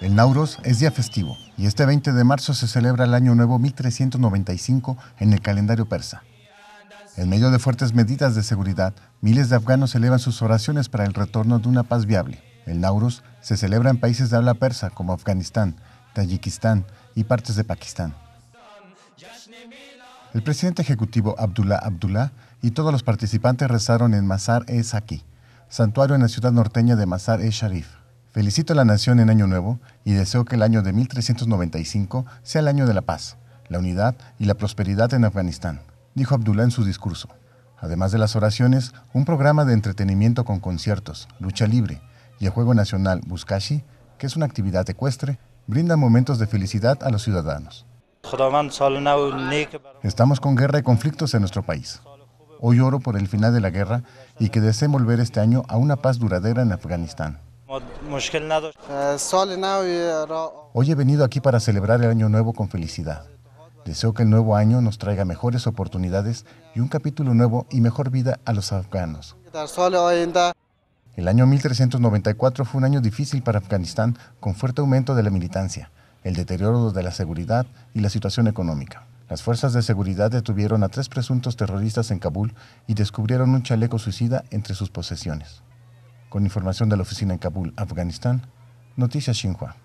El Nauros es día festivo y este 20 de marzo se celebra el Año Nuevo 1395 en el calendario persa. En medio de fuertes medidas de seguridad, miles de afganos elevan sus oraciones para el retorno de una paz viable. El Nauros se celebra en países de habla persa como Afganistán, Tayikistán y partes de Pakistán. El presidente ejecutivo Abdullah Abdullah y todos los participantes rezaron en masar e saki santuario en la ciudad norteña de masar e sharif Felicito a la nación en Año Nuevo y deseo que el año de 1395 sea el año de la paz, la unidad y la prosperidad en Afganistán, dijo Abdullah en su discurso. Además de las oraciones, un programa de entretenimiento con conciertos, lucha libre y el juego nacional Buskashi, que es una actividad ecuestre, brinda momentos de felicidad a los ciudadanos. Estamos con guerra y conflictos en nuestro país. Hoy oro por el final de la guerra y que deseen volver este año a una paz duradera en Afganistán. Hoy he venido aquí para celebrar el Año Nuevo con felicidad. Deseo que el nuevo año nos traiga mejores oportunidades y un capítulo nuevo y mejor vida a los afganos. El año 1394 fue un año difícil para Afganistán con fuerte aumento de la militancia, el deterioro de la seguridad y la situación económica. Las fuerzas de seguridad detuvieron a tres presuntos terroristas en Kabul y descubrieron un chaleco suicida entre sus posesiones. Con información de la oficina en Kabul, Afganistán, Noticias Xinhua.